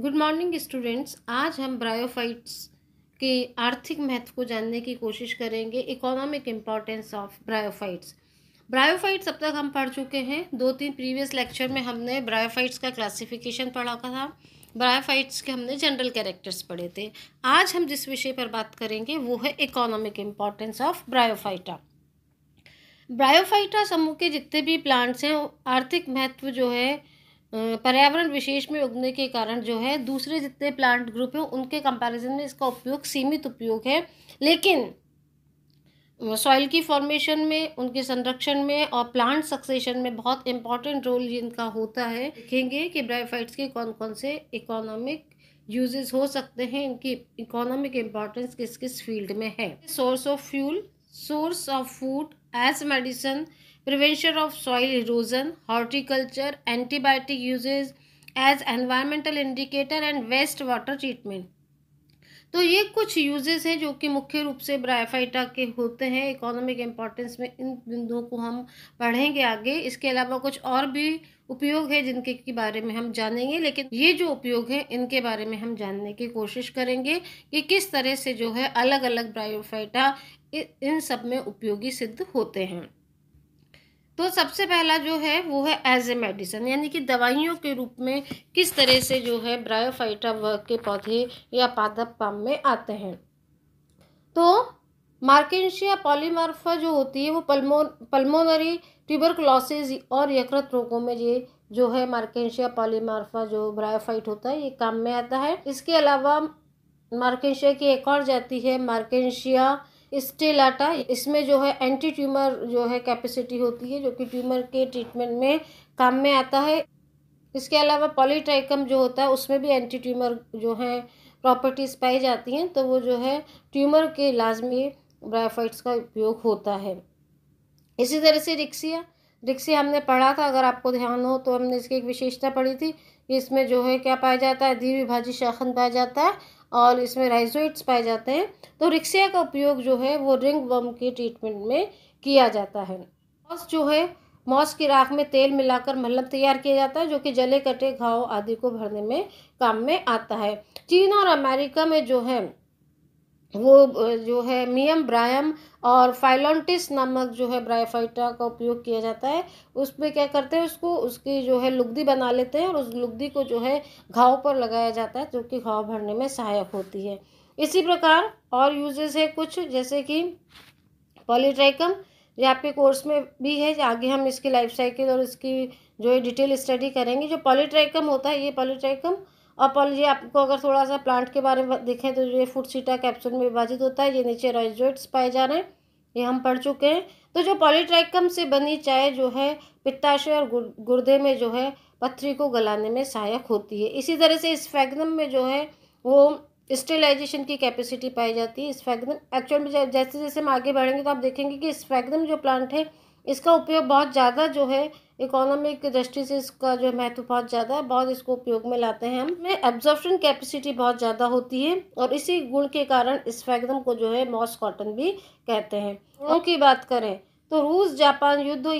Good morning students आज हम bryophytes के आर्थिक महत्व को जानने की कोशिश करेंगे economic importance of bryophytes bryophytes अब तक हम पढ़ चुके हैं दो तीन प्रीवियस लेक्चर में हमने ब्रायोफाइट्स का क्लासिफिकेशन पढ़ा था ब्रायोफाइट्स के हमने जनरल कैरेक्टर्स पढ़े थे आज हम जिस विषय पर बात करेंगे वो है economic importance of bryophyta bryophyta समूह के जितने भी प्लांट्स हैं आर्थिक महत्व जो है पर्यावरण विशेष में उगने के कारण जो है दूसरे जितने प्लांट ग्रुप हैं उनके कंपैरिजन में इसका उपयोग सीमित उपयोग है लेकिन सॉइल की फॉर्मेशन में उनके संरक्षण में और प्लांट सक्सेशन में बहुत इंपॉर्टेंट रोल इनका होता है देखेंगे कि ब्राइफाइट्स के कौन कौन से इकोनॉमिक यूजेस हो सकते हैं इनकी इकोनॉमिक इम्पॉर्टेंस किस किस फील्ड में है source of fuel source of food as medicine prevention of soil erosion, horticulture, antibiotic uses as environmental indicator and water treatment. तो ये कुछ यूजेस हैं जो कि मुख्य रूप से ब्रायफाइटा के होते हैं इकोनॉमिक इम्पोर्टेंस में इन बिंदुओं को हम पढ़ेंगे आगे इसके अलावा कुछ और भी उपयोग है जिनके के बारे में हम जानेंगे लेकिन ये जो उपयोग है इनके बारे में हम जानने की कोशिश करेंगे कि किस तरह से जो है अलग अलग ब्रायोफाइटा इन सब में उपयोगी सिद्ध होते हैं तो सबसे पहला जो है वो है एज ए मेडिसन यानी कि दवाइयों के रूप में किस तरह से जो है ब्रायोफाइटा वर्ग के पौधे या पादप पाम में आते हैं तो मार्केशिया पॉलीमार्फा जो होती है वो पल्मो पल्मोनरी क्लॉसेज और यकृत रोगों में ये जो है मार्केशिया पॉलीमार्फा जो ब्रायोफाइट होता है ये काम में आता है इसके अलावा मार्केशिया की एक और जाती है मार्केशिया स्टेलाटा इसमें जो है एंटी ट्यूमर जो है कैपेसिटी होती है जो कि ट्यूमर के ट्रीटमेंट में काम में आता है इसके अलावा पॉलीट्राइकम जो होता है उसमें भी एंटी ट्यूमर जो है प्रॉपर्टीज़ पाई जाती हैं तो वो जो है ट्यूमर के इलाज में ब्रायोफाइट्स का उपयोग होता है इसी तरह से रिक्सिया रिक्सिया हमने पढ़ा था अगर आपको ध्यान हो तो हमने इसकी एक विशेषता पढ़ी थी इसमें जो है क्या पाया जाता है द्विविभाजी शाखन पाया जाता है और इसमें राइजोइड्स पाए जाते हैं तो रिक्सिया का उपयोग जो है वो रिंग बम के ट्रीटमेंट में किया जाता है मॉस जो है मॉस की राख में तेल मिलाकर मल्हम तैयार किया जाता है जो कि जले कटे घाव आदि को भरने में काम में आता है चीन और अमेरिका में जो है वो जो है मियम ब्रायम और फाइलोंटिस नामक जो है ब्रायफाइटा का उपयोग किया जाता है उसमें क्या करते हैं उसको उसकी जो है लुगदी बना लेते हैं और उस लुगदी को जो है घाव पर लगाया जाता है जो कि घाव भरने में सहायक होती है इसी प्रकार और यूजेस है कुछ जैसे कि पॉलीट्राइकम ये आपके कोर्स में भी है आगे हम इसकी लाइफ साइकिल और इसकी जो है डिटेल स्टडी करेंगे जो पॉलीट्राइकम होता है ये पॉलीट्राइकम और मान आपको अगर थोड़ा सा प्लांट के बारे में देखें तो ये फूड सीटा कैप्सूल में विभाजित होता है ये नीचे रॉइजोइड्स पाए जा रहे हैं ये हम पढ़ चुके हैं तो जो पॉलीट्राइकम से बनी चाय जो है पित्ताशय और गुर्दे में जो है पथरी को गलाने में सहायक होती है इसी तरह से स्फेगनम में जो है वो स्टेलाइजेशन की कैपेसिटी पाई जाती है स्फेगनम एक्चुअल में जैसे जैसे हम आगे बढ़ेंगे तो आप देखेंगे कि स्फेगनम जो प्लांट है इसका उपयोग बहुत ज़्यादा जो है इकोनॉमिक दृष्टि से इसका जो महत्व बहुत ज़्यादा है बहुत इसको उपयोग में लाते हैं हम में एब्जॉर्प्शन कैपेसिटी बहुत ज़्यादा होती है और इसी गुण के कारण स्फेगदम को जो है मॉस कॉटन भी कहते हैं गुणों की बात करें तो रूस जापान युद्ध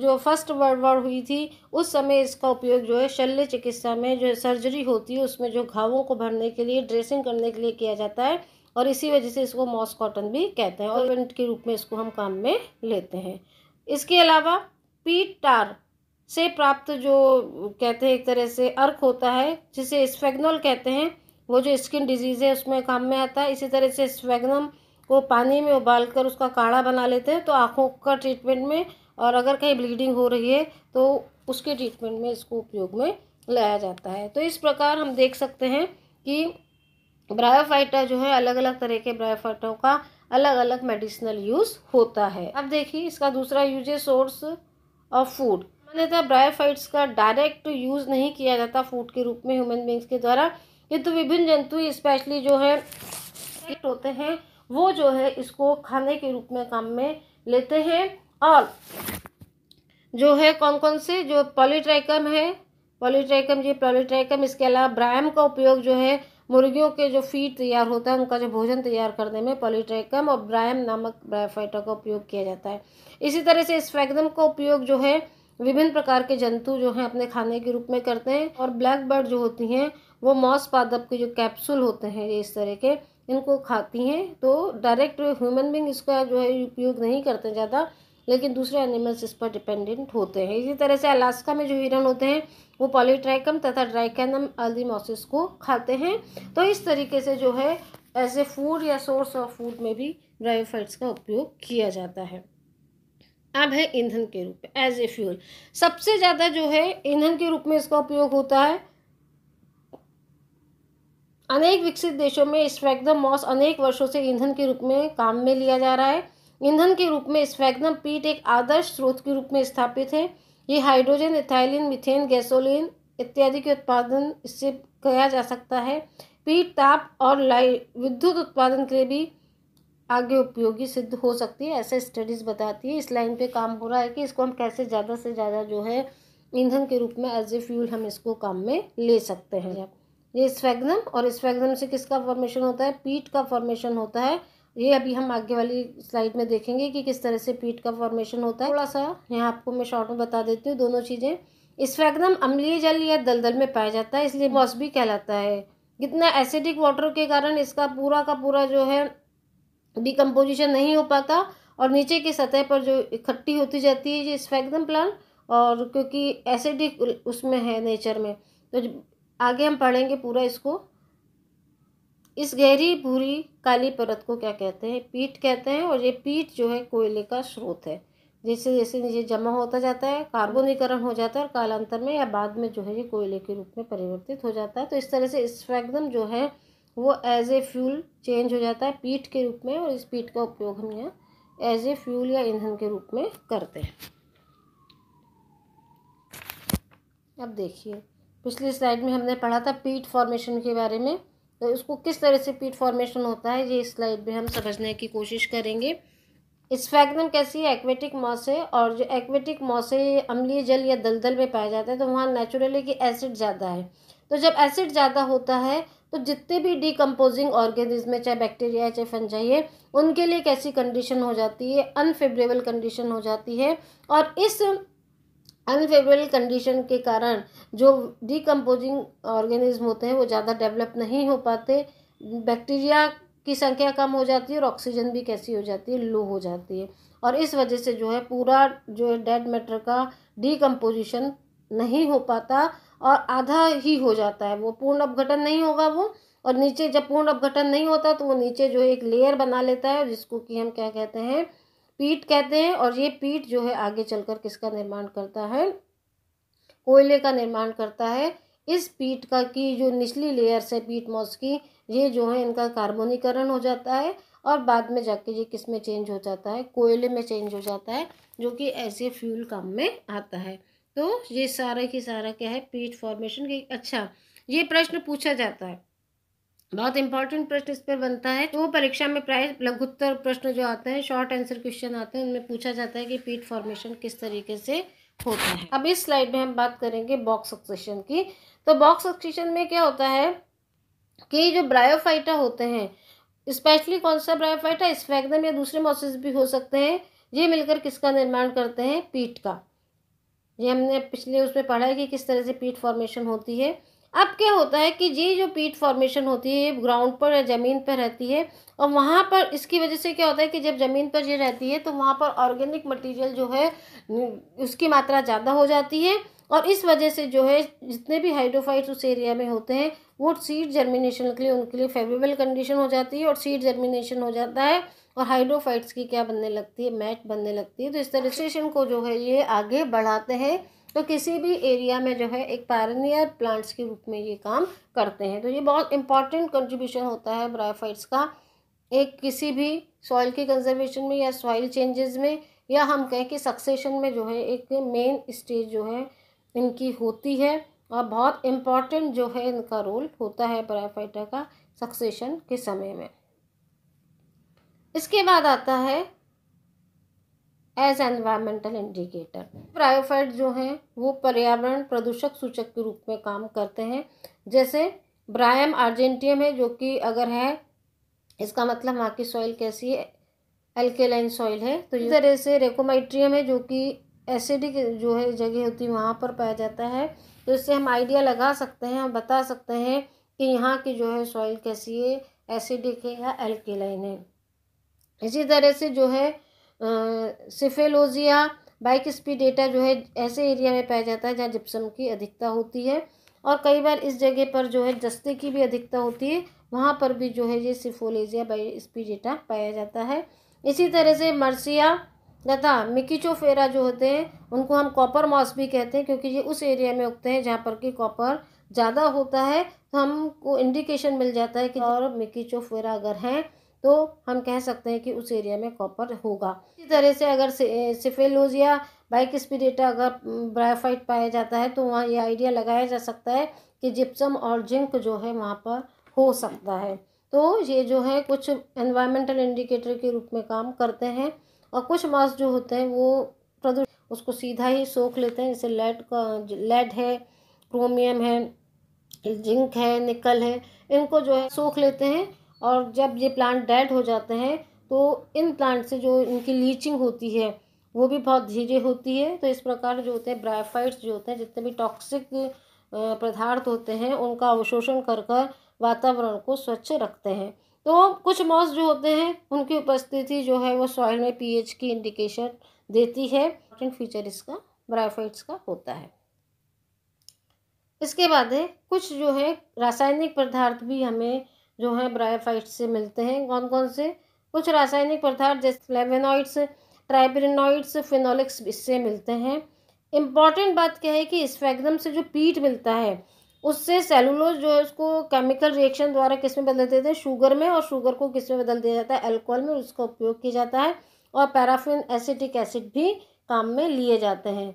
जो फर्स्ट वर्ल्ड वॉर हुई थी उस समय इसका उपयोग जो है शल्य चिकित्सा में जो सर्जरी होती है उसमें जो घावों को भरने के लिए ड्रेसिंग करने के लिए किया जाता है और इसी वजह से इसको मॉस कॉटन भी कहते हैं और इवेंट के रूप में इसको हम काम में लेते हैं इसके अलावा पीट टार से प्राप्त जो कहते हैं एक तरह से अर्क होता है जिसे स्फेग्नोल कहते हैं वो जो स्किन डिजीज़ है उसमें काम में आता है इसी तरह से स्वेग्नम को पानी में उबाल कर उसका काढ़ा बना लेते हैं तो आँखों का ट्रीटमेंट में और अगर कहीं ब्लीडिंग हो रही है तो उसके ट्रीटमेंट में इसको उपयोग में लाया जाता है तो इस प्रकार हम देख सकते हैं कि ब्रायोफाइटा जो है अलग अलग तरह के ब्रायोफाइटों का अलग अलग मेडिसिनल यूज़ होता है अब देखिए इसका दूसरा यूज है सोर्स और फूड मान्यता ब्रायोफाइट्स का डायरेक्ट यूज़ नहीं किया जाता फूड के रूप में ह्यूमन बींग्स के द्वारा किंतु तो विभिन्न जंतु स्पेशली जो है कीट होते हैं वो जो है इसको खाने के रूप में काम में लेते हैं और जो है कौन कौन से जो पॉलीट्राइकम है पॉलीट्राइकम ये पॉलीट्राइकम इसके अलावा ब्रायम का उपयोग जो है मुर्गियों के जो फीड तैयार होता है उनका जो भोजन तैयार करने में पॉलीट्रेकम और ब्रायम नामक ब्रायफाइटा का उपयोग किया जाता है इसी तरह से स्फेगनम का उपयोग जो है विभिन्न प्रकार के जंतु जो हैं अपने खाने के रूप में करते हैं और ब्लैक बर्ड जो होती हैं वो मॉस पादप के जो कैप्सूल होते हैं ये इस तरह के इनको खाती हैं तो डायरेक्ट ह्यूमन बींग इसका जो है उपयोग नहीं करते ज़्यादा लेकिन दूसरे एनिमल्स इस पर डिपेंडेंट होते हैं इसी तरह से अलास्का में जो हिरन होते हैं वो पॉलीट्राइकम तथा ड्राइकैनम अलिमोसिस को खाते हैं तो इस तरीके से जो है एज ए फूड या सोर्स ऑफ फूड में भी ब्रायोफाइट्स का उपयोग किया जाता है अब है ईंधन के रूप में एज ए फ्यूल सबसे ज़्यादा जो है ईंधन के रूप में इसका उपयोग होता है अनेक विकसित देशों में स्ट्रैक मॉस अनेक वर्षों से ईंधन के रूप में काम में लिया जा रहा है ईंधन के रूप में स्फैग्नम पीट एक आदर्श स्रोत के रूप में स्थापित है ये हाइड्रोजन इथाइलिन मिथेन गैसोलिन इत्यादि के उत्पादन इससे किया जा सकता है पीट ताप और लाइट विद्युत उत्पादन के लिए भी आगे उपयोगी सिद्ध हो सकती है ऐसे स्टडीज़ बताती है इस लाइन पे काम हो रहा है कि इसको हम कैसे ज़्यादा से ज़्यादा जो है ईंधन के रूप में एज ए फ्यूल हम इसको काम में ले सकते हैं ये स्फेगनम और स्फेगनम से किसका फॉर्मेशन होता है पीट का फॉर्मेशन होता है ये अभी हम आगे वाली स्लाइड में देखेंगे कि किस तरह से पीठ का फॉर्मेशन होता है थोड़ा सा यहाँ आपको मैं शॉर्ट में बता देती हूँ दोनों चीज़ें स्फेगनम अम्लीय जल या दलदल में पाया जाता है इसलिए भी कहलाता है कितना एसिडिक वाटर के कारण इसका पूरा का पूरा जो है डिकम्पोजिशन नहीं हो पाता और नीचे की सतह पर जो इकट्ठी होती जाती है ये स्फेगनम प्लांट और क्योंकि एसिडिक उसमें है नेचर में तो आगे हम पढ़ेंगे पूरा इसको इस गहरी भूरी काली परत को क्या कहते हैं पीठ कहते हैं और ये पीठ जो है कोयले का स्रोत है जैसे जैसे ये जमा होता जाता है कार्बोनीकरण हो जाता है और कालांतर में या बाद में जो है ये कोयले के रूप में परिवर्तित हो जाता है तो इस तरह से स्फैग्नम जो है वो एज ए फ्यूल चेंज हो जाता है पीठ के रूप में और इस पीठ का उपयोग हम यहाँ एज ए फ्यूल या ईंधन के रूप में करते हैं अब देखिए पिछली स्लाइड में हमने पढ़ा था पीठ फॉर्मेशन के बारे में तो इसको किस तरह से पीट फॉर्मेशन होता है ये स्लाइड में हम समझने की कोशिश करेंगे स्फैग्नम कैसी है एक्वेटिक मॉस है और जो एक्वेटिक मॉस है अम्लीय जल या दलदल में पाया जाता है तो वहाँ नेचुरली कि एसिड ज़्यादा है तो जब एसिड ज़्यादा होता है तो जितने भी डिकम्पोजिंग ऑर्गेनिज्म है चाहे बैक्टीरिया है चाहे फंजाई है उनके लिए कैसी कंडीशन हो जाती है अनफेवरेबल कंडीशन हो जाती है और इस अनफेवरेबल कंडीशन के कारण जो डिकम्पोजिंग ऑर्गेनिज्म होते हैं वो ज़्यादा डेवलप नहीं हो पाते बैक्टीरिया की संख्या कम हो जाती है और ऑक्सीजन भी कैसी हो जाती है लो हो जाती है और इस वजह से जो है पूरा जो है डेड मैटर का डिकम्पोजिशन नहीं हो पाता और आधा ही हो जाता है वो पूर्ण अपघटन नहीं होगा वो और नीचे जब पूर्ण अपघटन नहीं होता तो वो नीचे जो है एक लेयर बना लेता है जिसको कि हम क्या कहते हैं पीट कहते हैं और ये पीट जो है आगे चलकर किसका निर्माण करता है कोयले का निर्माण करता है इस पीट का की जो निचली लेयर्स है पीट मॉस की ये जो है इनका कार्बोनीकरण हो जाता है और बाद में जाके ये किस में चेंज हो जाता है कोयले में चेंज हो जाता है जो कि ऐसे फ्यूल काम में आता है तो ये सारा की सारा क्या है पीट फॉर्मेशन की अच्छा ये प्रश्न पूछा जाता है बहुत इंपॉर्टेंट प्रश्न इस पर बनता है तो परीक्षा में प्राय लघुत्तर प्रश्न जो आते हैं शॉर्ट आंसर क्वेश्चन आते हैं उनमें पूछा जाता है कि पीठ फॉर्मेशन किस तरीके से होता है अब इस स्लाइड में हम बात करेंगे बॉक्स ऑक्सीशन की तो बॉक्स ऑक्सीशन में क्या होता है कि जो ब्रायोफाइटा होते हैं स्पेशली कौन सा ब्रायोफाइटा स्पैगनम या दूसरे मॉसिस भी हो सकते हैं ये मिलकर किसका निर्माण करते हैं पीठ का ये हमने पिछले उसमें पढ़ा है कि किस तरह से पीठ फॉर्मेशन होती है अब क्या होता है कि ये जो पीट फॉर्मेशन होती है ये ग्राउंड पर या ज़मीन पर रहती है और वहाँ पर इसकी वजह से क्या होता है कि जब ज़मीन पर ये रहती है तो वहाँ पर ऑर्गेनिक मटेरियल जो है उसकी मात्रा ज़्यादा हो जाती है और इस वजह से जो है जितने भी हाइड्रोफाइट्स उस एरिया में होते हैं वो सीड जर्मिनेशन के लिए उनके लिए फेवरेबल कंडीशन हो जाती है और सीड जर्मिनेशन हो जाता है और हाइड्रोफाइट्स की क्या बनने लगती है मैट बनने लगती है तो इस तरह से इनको जो है ये आगे बढ़ाते हैं तो किसी भी एरिया में जो है एक पैरनियर प्लांट्स के रूप में ये काम करते हैं तो ये बहुत इंपॉर्टेंट कंट्रीब्यूशन होता है ब्रायोफाइट्स का एक किसी भी सॉइल के कंजर्वेशन में या सॉइल चेंजेस में या हम कहें कि सक्सेशन में जो है एक मेन स्टेज जो है इनकी होती है और बहुत इम्पॉर्टेंट जो है इनका रोल होता है ब्रायोफाइटा का सक्सेशन के समय में इसके बाद आता है एज एनवायरमेंटल इंडिकेटर क्रायोफाइट जो हैं वो पर्यावरण प्रदूषक सूचक के रूप में काम करते हैं जैसे ब्रायम आर्जेंटियम है जो कि अगर है इसका मतलब वहाँ की सॉइल कैसी है एल्केलाइन सॉइल है तो इस तरह से रेकोमाइट्रियम है जो कि एसिडिक जो है जगह होती है वहाँ पर पाया जाता है तो इससे हम आइडिया लगा सकते हैं हम बता सकते हैं कि यहाँ की जो है सॉइल कैसी है एसिडिक है या एल्केलाइन है इसी तरह से जो है सिफेलोजिया बाइक स्पीड डेटा जो है ऐसे एरिया में पाया जाता है जहाँ जिप्सम की अधिकता होती है और कई बार इस जगह पर जो है दस्ते की भी अधिकता होती है वहाँ पर भी जो है ये सिफोलेजिया बाई डेटा पाया जाता है इसी तरह से मर्सिया तथा मिकीचोफेरा जो होते हैं उनको हम कॉपर मॉस भी कहते हैं क्योंकि ये उस एरिया में उगते हैं जहाँ पर कि कॉपर ज़्यादा होता है तो हमको इंडिकेशन मिल जाता है कि और मिकीचोफेरा अगर हैं तो हम कह सकते हैं कि उस एरिया में कॉपर होगा इसी तरह से अगर सिफेलोज या बाइक स्पिरेटा अगर ब्राइफाइट पाया जाता है तो वहाँ ये आइडिया लगाया जा सकता है कि जिप्सम और जिंक जो है वहाँ पर हो सकता है तो ये जो है कुछ एनवायरमेंटल इंडिकेटर के रूप में काम करते हैं और कुछ मास जो होते हैं वो प्रदूषण उसको सीधा ही सोख लेते हैं जैसे लेड का लेड है क्रोमियम है जिंक है निकल है इनको जो है सोख लेते हैं और जब ये प्लांट डेड हो जाते हैं तो इन प्लांट से जो इनकी लीचिंग होती है वो भी बहुत धीरे होती है तो इस प्रकार जो होते हैं ब्रायफाइट्स जो होते हैं जितने भी टॉक्सिक पदार्थ होते हैं उनका अवशोषण कर कर वातावरण को स्वच्छ रखते हैं तो कुछ मॉस जो होते हैं उनकी उपस्थिति जो है वो सॉइल में पीएच की इंडिकेशन देती है इंपॉर्टेंट फीचर इसका ब्रायोफाइट्स का होता है इसके बाद है कुछ जो है रासायनिक पदार्थ भी हमें जो हैं ब्रायोफाइट से मिलते हैं कौन कौन से कुछ रासायनिक पदार्थ जैसे फ्लेवेनॉइड्स ट्राइब्रिनॉइड्स फिनोलिक्स इससे मिलते हैं इम्पॉर्टेंट बात क्या है कि स्फेगनम से जो पीट मिलता है उससे सेलुलोज जो है उसको केमिकल रिएक्शन द्वारा किस में बदल देते हैं शुगर में और शुगर को किस में बदल दिया जाता है एल्कोहल में उसका उपयोग किया जाता है और पैराफिन एसिटिक एसिड भी काम में लिए जाते हैं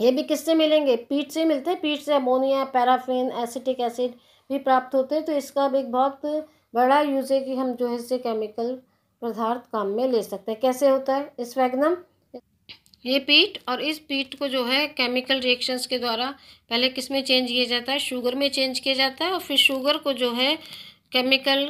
ये भी किससे मिलेंगे पीठ से मिलते हैं पीठ से अमोनिया पैराफिन एसिटिक एसिड भी प्राप्त होते हैं तो इसका एक बहुत बड़ा यूज़ है कि हम जो है इससे केमिकल पदार्थ काम में ले सकते हैं कैसे होता है इस वैगनम ये पीट और इस पीट को जो है केमिकल रिएक्शंस के द्वारा पहले किस में चेंज किया जाता है शुगर में चेंज किया जाता है और फिर शुगर को जो है केमिकल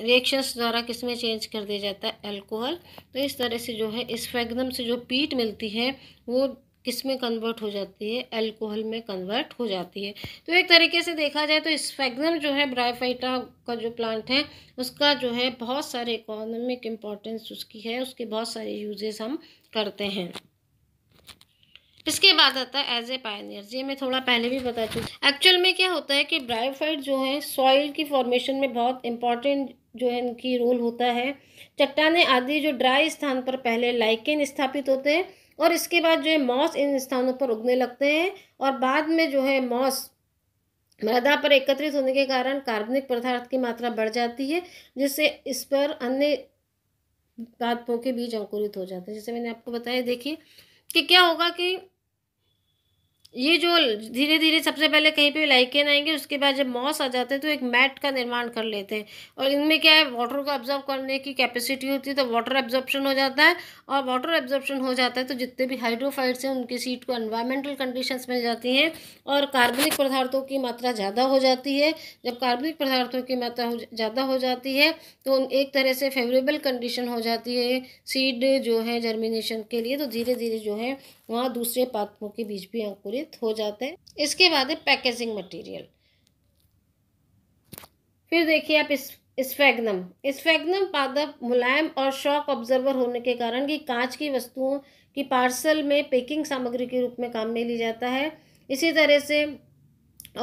रिएक्शंस द्वारा किस में चेंज कर दिया जाता है एल्कोहल तो इस तरह से जो है इस फैगनम से जो पीट मिलती है वो किस में कन्वर्ट हो जाती है अल्कोहल में कन्वर्ट हो जाती है तो एक तरीके से देखा जाए तो स्फेगनम जो है ब्राइफाइटा का जो प्लांट है उसका जो है बहुत सारे इकोनॉमिक इम्पोर्टेंस उसकी है उसके बहुत सारे यूजेस हम करते हैं इसके बाद आता है एज ए पायनियर ये मैं थोड़ा पहले भी बता चुकी एक्चुअल में क्या होता है कि ब्रायोफाइट जो है सॉइल की फॉर्मेशन में बहुत इंपॉर्टेंट जो है इनकी रोल होता है चट्टाने आदि जो ड्राई स्थान पर पहले लाइकेन स्थापित होते हैं और इसके बाद जो है मॉस इन स्थानों पर उगने लगते हैं और बाद में जो है मॉस मृदा पर एकत्रित होने के कारण कार्बनिक पदार्थ की मात्रा बढ़ जाती है जिससे इस पर अन्य पादपों के बीज अंकुरित हो जाते हैं जैसे मैंने आपको बताया देखिए कि क्या होगा कि ये जो धीरे धीरे सबसे पहले कहीं पे लाइकेन आएंगे उसके बाद जब मॉस आ जाते हैं तो एक मैट का निर्माण कर लेते हैं और इनमें क्या है वाटर को ऑब्जर्व करने की कैपेसिटी होती है तो वाटर एब्जॉर्प्शन हो जाता है और वाटर एब्जॉर्प्शन हो जाता है तो जितने भी हाइड्रोफाइट्स हैं उनकी सीट को एन्वायरमेंटल कंडीशंस मिल जाती हैं और कार्बनिक पदार्थों की मात्रा ज़्यादा हो जाती है जब कार्बनिक पदार्थों की मात्रा ज़्यादा हो जाती है तो एक तरह से फेवरेबल कंडीशन हो जाती है सीड जो है जर्मिनेशन के लिए तो धीरे धीरे जो है वहाँ दूसरे पात्रों के बीच भी अंकुरित संग्रहित हो जाते हैं इसके बाद है पैकेजिंग मटेरियल फिर देखिए आप इस स्फेगनम स्फेगनम पादप मुलायम और शॉक ऑब्जर्वर होने के कारण कि कांच की वस्तुओं की पार्सल में पैकिंग सामग्री के रूप में काम में ली जाता है इसी तरह से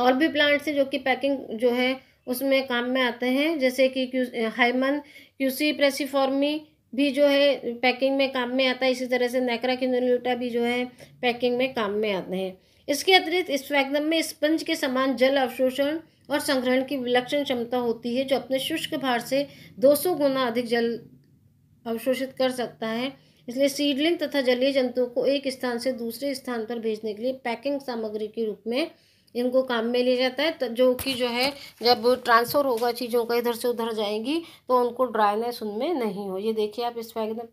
और भी प्लांट्स हैं जो कि पैकिंग जो है उसमें काम में आते हैं जैसे कि हाइमन क्यूसी प्रेसिफॉर्मी भी जो है पैकिंग में काम में आता है इसी तरह से नैकरा किनोल्यूटा भी जो है पैकिंग में काम में आते हैं इसके अतिरिक्त इस स्पैग्नम में स्पंज के समान जल अवशोषण और संग्रहण की विलक्षण क्षमता होती है जो अपने शुष्क भार से 200 गुना अधिक जल अवशोषित कर सकता है इसलिए सीडलिंग तथा जलीय जंतुओं को एक स्थान से दूसरे स्थान पर भेजने के लिए पैकिंग सामग्री के रूप में इनको काम में लिया जाता है तो जो कि जो है जब ट्रांसफ़र होगा चीज़ों का इधर से उधर जाएंगी तो उनको ड्राइनेस उनमें नहीं हो ये देखिए आप स्पैगनम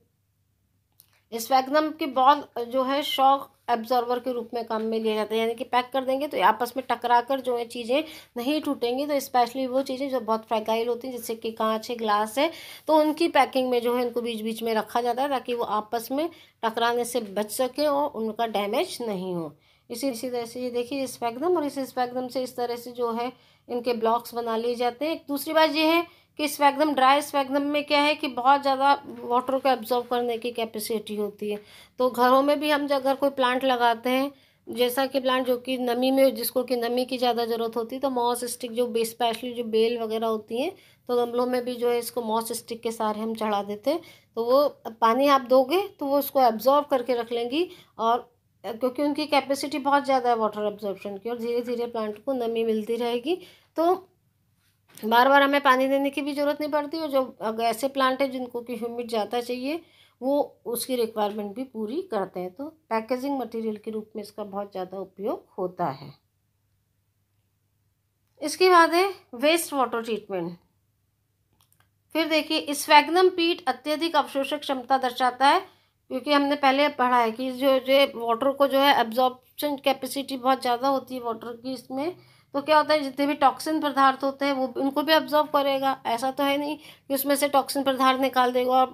स्पैगनम के बॉल जो है शौक एब्जॉर्वर के रूप में काम में लिया जाता है यानी कि पैक कर देंगे तो आपस में टकरा कर जो है चीज़ें नहीं टूटेंगी तो स्पेशली वो चीज़ें जो बहुत फ्रेगाइल होती हैं जैसे कि कांच है ग्लास है तो उनकी पैकिंग में जो है इनको बीच बीच में रखा जाता है ताकि वो आपस में टकराने से बच सकें और उनका डैमेज नहीं हो इसी इसी तरह से ये देखिए स्पैगदम और इस स्पैगदम से इस तरह से जो है इनके ब्लॉक्स बना लिए जाते हैं दूसरी बात ये है कि स्पैगदम ड्राई स्पैगदम में क्या है कि बहुत ज़्यादा वाटर को एब्जॉर्व करने की कैपेसिटी होती है तो घरों में भी हम जब अगर कोई प्लांट लगाते हैं जैसा कि प्लांट जो कि नमी में जिसको कि नमी की ज़्यादा ज़रूरत होती है तो मॉस स्टिक जो स्पेशली जो बेल वगैरह होती हैं तो गमलों में भी जो है इसको मॉस स्टिक के सहारे हम चढ़ा देते हैं तो वो पानी आप दोगे तो वो उसको एब्जॉर्व करके रख लेंगी और क्योंकि उनकी कैपेसिटी बहुत ज़्यादा है वाटर एब्जॉर्प्शन की और धीरे धीरे प्लांट को नमी मिलती रहेगी तो बार बार हमें पानी देने की भी ज़रूरत नहीं पड़ती और जो अगर ऐसे प्लांट है जिनको कि ह्यूमिड ज़्यादा चाहिए वो उसकी रिक्वायरमेंट भी पूरी करते हैं तो पैकेजिंग मटेरियल के रूप में इसका बहुत ज़्यादा उपयोग होता है इसके बाद है वेस्ट वाटर ट्रीटमेंट फिर देखिए स्वैग्नम पीट अत्यधिक अवशोषक क्षमता दर्शाता है क्योंकि हमने पहले पढ़ा है कि जो जो वाटर को जो है एब्जॉर्बशन कैपेसिटी बहुत ज़्यादा होती है वाटर की इसमें तो क्या होता है जितने भी टॉक्सिन पदार्थ होते हैं वो उनको भी ऑब्जॉर्व करेगा ऐसा तो है नहीं कि उसमें से टॉक्सिन पदार्थ निकाल देगा और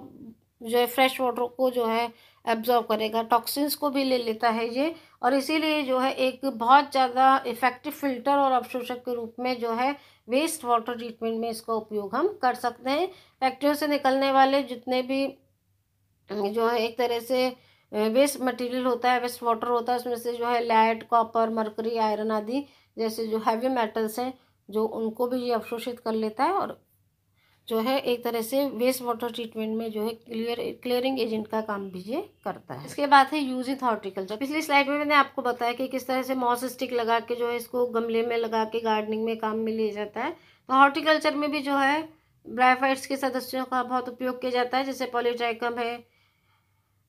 जो है फ्रेश वाटर को जो है एब्जॉर्व करेगा टॉक्सिन्स को भी ले लेता है ये और इसीलिए जो है एक बहुत ज़्यादा इफ़ेक्टिव फिल्टर और अवशोषक के रूप में जो है वेस्ट वाटर ट्रीटमेंट में इसका उपयोग हम कर सकते हैं फैक्ट्रियों से निकलने वाले जितने भी जो है एक तरह से वेस्ट मटेरियल होता है वेस्ट वाटर होता है उसमें से जो है लाइट कॉपर मरकरी आयरन आदि जैसे जो हैवी मेटल्स हैं जो उनको भी ये अवशोषित कर लेता है और जो है एक तरह से वेस्ट वाटर ट्रीटमेंट में जो है क्लियर क्लियरिंग एजेंट का काम भी ये करता है इसके बाद है यूज इथ हॉर्टिकल्चर पिछली स्लाइड में मैंने आपको बताया कि किस तरह से मॉस स्टिक लगा के जो है इसको गमले में लगा के गार्डनिंग में काम में लिया जाता है तो हॉर्टिकल्चर में भी जो है ब्राइफाइट्स के सदस्यों का बहुत उपयोग किया जाता है जैसे पॉलीट्राइकम है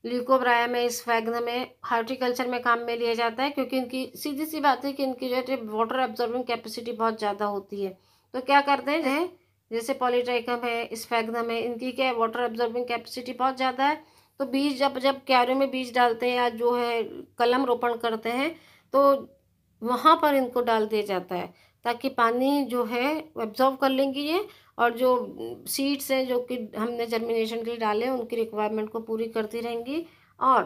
ल्यूकोब्राया में इस फैग्न में हार्टिकल्चर में काम में लिया जाता है क्योंकि इनकी सीधी सी बात है कि इनकी जो है वाटर एब्जॉर्बिंग कैपेसिटी बहुत ज़्यादा होती है तो क्या करते हैं जो जैसे पॉलीटाइकम है इस फैग्नम है इनकी क्या है वाटर एब्जॉर्बिंग कैपेसिटी बहुत ज़्यादा है तो बीज जब जब क्यारों में बीज डालते हैं या जो है कलम रोपण करते हैं तो वहाँ पर इनको डाल दिया जाता है ताकि पानी जो है एब्जॉर्व कर लेंगी ये और जो सीट्स हैं जो कि हमने जर्मिनेशन के लिए डाले हैं उनकी रिक्वायरमेंट को पूरी करती रहेंगी और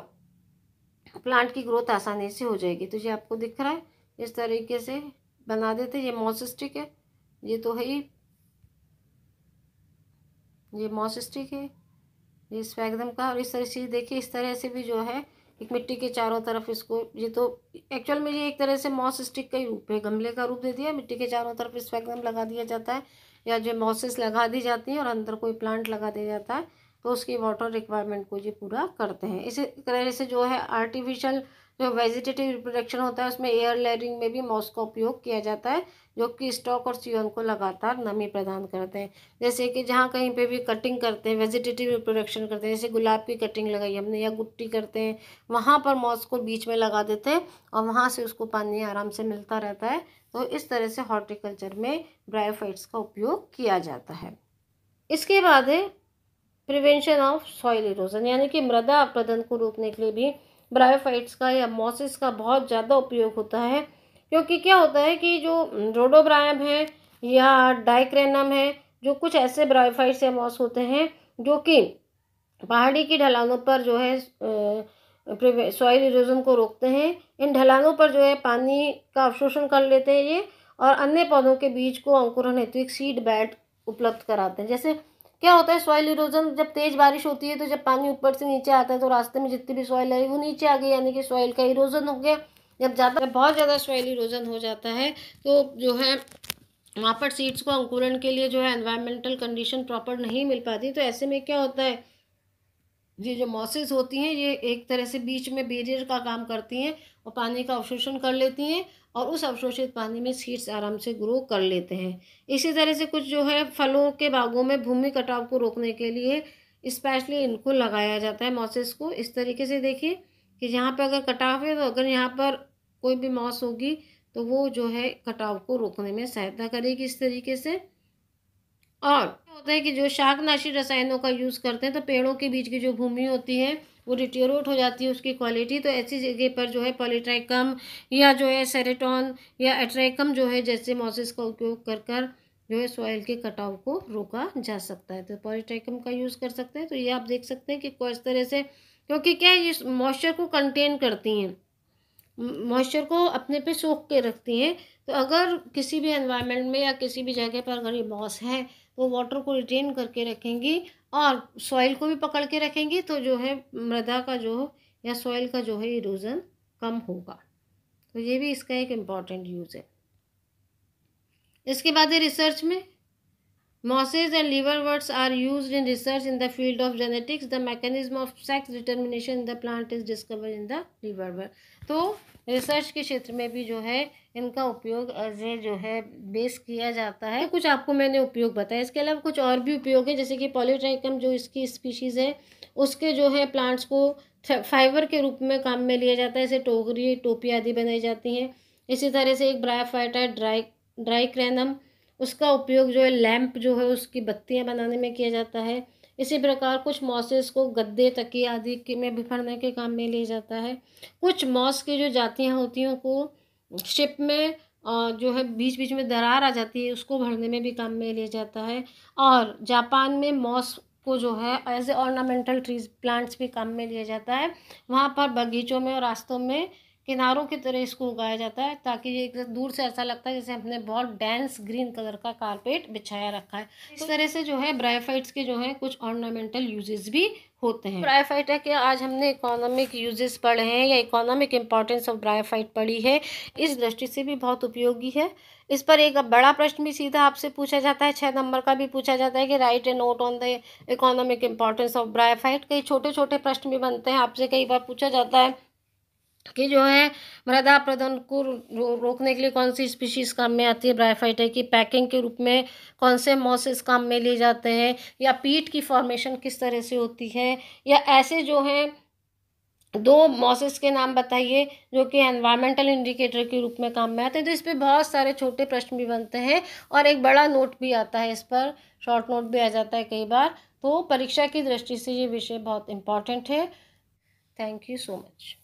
प्लांट की ग्रोथ आसानी से हो जाएगी तो ये आपको दिख रहा है इस तरीके से बना देते ये मॉसिस्टिक है ये तो है ही ये मॉसिस्टिक है ये स्वैगदम का और इस तरह से देखिए इस तरह से भी जो है एक मिट्टी के चारों तरफ इसको ये तो एक्चुअल में ये एक तरह से मॉस स्टिक का ही रूप है गमले का रूप दे दिया मिट्टी के चारों तरफ इस वैगनम लगा दिया जाता है या जो मॉसेस लगा दी जाती हैं और अंदर कोई प्लांट लगा दिया जाता है तो उसकी वाटर रिक्वायरमेंट को ये पूरा करते हैं इसी तरह से जो है आर्टिफिशियल जो वेजिटेटिव रिप्रोडक्शन होता है उसमें एयर लेयरिंग में भी मॉस का उपयोग किया जाता है जो कि स्टॉक और सीवन को लगातार नमी प्रदान करते हैं जैसे कि जहाँ कहीं पे भी कटिंग करते हैं वेजिटेटिव रिप्रोडक्शन करते हैं जैसे गुलाब की कटिंग लगाई हमने या गुट्टी करते हैं वहाँ पर मॉस को बीच में लगा देते हैं और वहाँ से उसको पानी आराम से मिलता रहता है तो इस तरह से हॉर्टिकल्चर में ब्रायोफाइट्स का उपयोग किया जाता है इसके बाद है प्रिवेंशन ऑफ सॉइल इरोजन यानी कि मृदा अपरदन को रोकने के लिए भी ब्रायोफाइट्स का या मॉसिस का बहुत ज़्यादा उपयोग होता है क्योंकि क्या होता है कि जो रोडोब्रायम है या डाइक्रेनम है जो कुछ ऐसे ब्रायोफाइट्स या मॉस होते हैं जो कि पहाड़ी की ढलानों पर जो है सॉइल इरोजन को रोकते हैं इन ढलानों पर जो है पानी का अवशोषण कर लेते हैं ये और अन्य पौधों के बीज को अंकुरण हेतु एक सीड बेड उपलब्ध कराते हैं जैसे क्या होता है सॉइल इरोजन जब तेज़ बारिश होती है तो जब पानी ऊपर से नीचे आता है तो रास्ते में जितनी भी सॉइल आई वो नीचे आ गई यानी कि सॉइल का इरोजन हो गया जब ज़्यादा बहुत ज़्यादा सॉइल इरोजन हो जाता है तो जो है वहाँ पर सीड्स को अंकुरण के लिए जो है एनवायरमेंटल कंडीशन प्रॉपर नहीं मिल पाती तो ऐसे में क्या होता है ये जो मॉसेस होती हैं ये एक तरह से बीच में बेरियर का काम करती हैं और पानी का अवशोषण कर लेती हैं और उस अवशोषित पानी में सीड्स आराम से ग्रो कर लेते हैं इसी तरह से कुछ जो है फलों के बागों में भूमि कटाव को रोकने के लिए स्पेशली इनको लगाया जाता है मॉसेस को इस तरीके से देखिए कि यहाँ पर अगर कटाव है तो अगर यहाँ पर कोई भी मॉस होगी तो वो जो है कटाव को रोकने में सहायता करेगी इस तरीके से और होता है कि जो शाकनाशी रसायनों का यूज़ करते हैं तो पेड़ों के बीच की जो भूमि होती है वो डिटेरोट हो जाती है उसकी क्वालिटी तो ऐसी जगह पर जो है पॉलीट्राइकम या जो है सेरेटॉन या एट्राइकम जो है जैसे मॉसिस का उपयोग कर कर जो है सॉइल के कटाव को रोका जा सकता है तो पॉलीट्राइकम का यूज़ कर सकते हैं तो ये आप देख सकते हैं कि किस तरह से क्योंकि क्या है ये मॉइस्चर को कंटेन करती हैं मॉइस्चर को अपने पे सोख के रखती हैं तो अगर किसी भी एनवायरनमेंट में या किसी भी जगह पर अगर ये मॉस है वो वाटर को रिटेन करके रखेंगी और सॉइल को भी पकड़ के रखेंगी तो जो है मृदा का जो या सॉइल का जो है इरोजन कम होगा तो ये भी इसका एक इम्पॉर्टेंट यूज़ है इसके बाद है रिसर्च में mosses and liverworts are use in research in the field of genetics the mechanism of sex determination in the plant is discover in the liverwort तो रिसर्च के क्षेत्र में भी जो है इनका उपयोग एज ए जो है बेस किया जाता है तो कुछ आपको मैंने उपयोग बताया इसके अलावा कुछ और भी उपयोग है जैसे कि पॉलीट्राइकम जो इसकी स्पीशीज़ है उसके जो है प्लांट्स को फाइबर के रूप में काम में लिया जाता है इसे टोकरी टोपी आदि बनाई जाती हैं इसी तरह से एक ब्रायफाइटा ड्राई ड्राई क्रैनम उसका उपयोग जो है लैम्प जो है उसकी बत्तियाँ बनाने में किया जाता है इसी प्रकार कुछ मॉसेस को गद्दे तकिए आदि के में बिफरने के काम में लिया जाता है कुछ मॉस की जो जातियाँ होती हैं उनको शिप में जो है बीच बीच में दरार आ जाती है उसको भरने में भी काम में लिया जाता है और जापान में मॉस को जो है as a ornamental trees plants भी काम में लिया जाता है वहाँ पर बगीचों में और रास्तों में किनारों की तरह इसको उगाया जाता है ताकि ये एकदम दूर से ऐसा लगता है जैसे हमने बहुत डेंस ग्रीन कलर का कारपेट बिछाया रखा है इस तरह से जो है ब्रायोफाइट्स के जो है कुछ ऑर्नामेंटल यूजेस भी होते हैं है के आज हमने इकोनॉमिक यूजेस पढ़े हैं या इकोनॉमिक इंपॉर्टेंस ऑफ ब्रायोफाइट पढ़ी है इस दृष्टि से भी बहुत उपयोगी है इस पर एक बड़ा प्रश्न भी सीधा आपसे पूछा जाता है छः नंबर का भी पूछा जाता है कि write a note on the economic importance of bryophyte कई छोटे छोटे प्रश्न भी बनते हैं आपसे कई बार पूछा जाता है कि जो है मृदा प्रदन को रोकने के लिए कौन सी स्पीशीज काम में आती है ब्रायफाइटा की पैकिंग के रूप में कौन से मॉसेस काम में लिए जाते हैं या पीठ की फॉर्मेशन किस तरह से होती है या ऐसे जो हैं दो मॉसेस के नाम बताइए जो कि एनवायरमेंटल इंडिकेटर के रूप में काम में आते हैं तो इस पर बहुत सारे छोटे प्रश्न भी बनते हैं और एक बड़ा नोट भी आता है इस पर शॉर्ट नोट भी आ जाता है कई बार तो परीक्षा की दृष्टि से ये विषय बहुत इम्पॉर्टेंट है थैंक यू सो मच